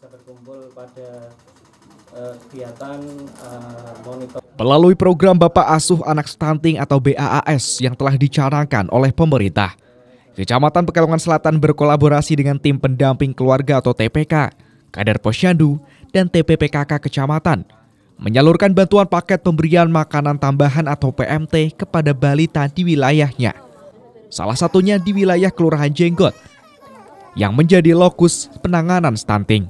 bisa berkumpul pada eh, kegiatan eh, monitor. Melalui program Bapak Asuh Anak Stunting atau BAAS yang telah dicanangkan oleh pemerintah, Kecamatan Pekalongan Selatan berkolaborasi dengan tim pendamping keluarga atau TPK, Kader Posyandu, dan TPPKK Kecamatan menyalurkan bantuan paket pemberian makanan tambahan atau PMT kepada balita di wilayahnya. Salah satunya di wilayah Kelurahan Jenggot, yang menjadi lokus penanganan stunting.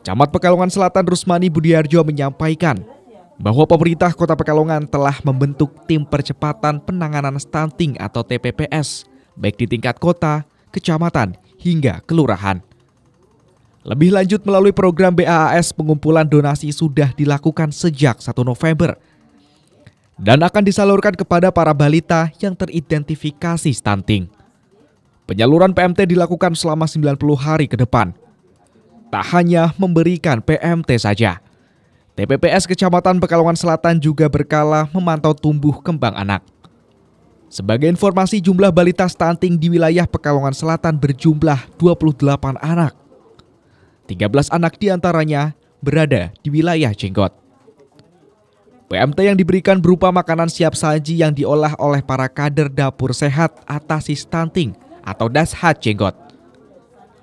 Camat Pekalongan Selatan Rusmani Budiarjo menyampaikan bahwa pemerintah kota Pekalongan telah membentuk tim percepatan penanganan stunting atau TPPS baik di tingkat kota, kecamatan, hingga kelurahan. Lebih lanjut melalui program BAAS pengumpulan donasi sudah dilakukan sejak 1 November dan akan disalurkan kepada para balita yang teridentifikasi stunting. Penyaluran PMT dilakukan selama 90 hari ke depan tak hanya memberikan PMT saja. TPPS Kecamatan Pekalongan Selatan juga berkala memantau tumbuh kembang anak. Sebagai informasi jumlah balita stunting di wilayah Pekalongan Selatan berjumlah 28 anak. 13 anak diantaranya berada di wilayah Jenggot. PMT yang diberikan berupa makanan siap saji yang diolah oleh para kader dapur sehat atasi stunting atau dashat jenggot.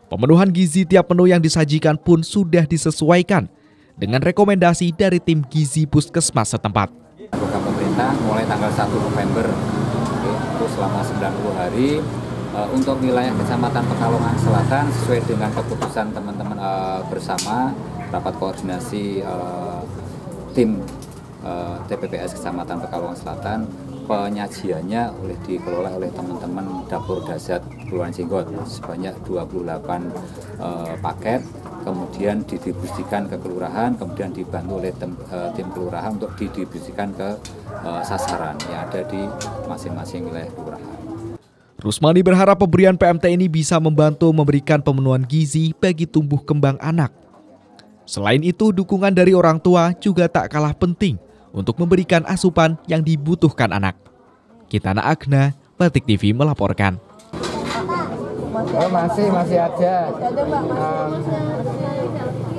Pemenuhan gizi tiap menu yang disajikan pun sudah disesuaikan dengan rekomendasi dari tim gizi puskesmas setempat. Program pemerintah mulai tanggal 1 November itu selama 90 hari eh, untuk wilayah Kecamatan Pekalongan Selatan sesuai dengan keputusan teman-teman eh, bersama rapat koordinasi eh, tim TPPS Kecamatan Pekalongan Selatan penyajiannya oleh dikelola oleh teman-teman dapur dasar Kelurahan Singgot sebanyak 28 uh, eh, paket kemudian didistribusikan ke kelurahan kemudian dibantu oleh tem, uh, tim kelurahan untuk didistribusikan ke uh, sasaran yang ada di masing-masing wilayah kelurahan. Rusmani berharap pemberian PMT ini bisa membantu memberikan pemenuhan gizi bagi tumbuh kembang anak. Selain itu, dukungan dari orang tua juga tak kalah penting untuk memberikan asupan yang dibutuhkan anak. Kitana Agna, Batik TV melaporkan. Oh, masih masih ada. Um,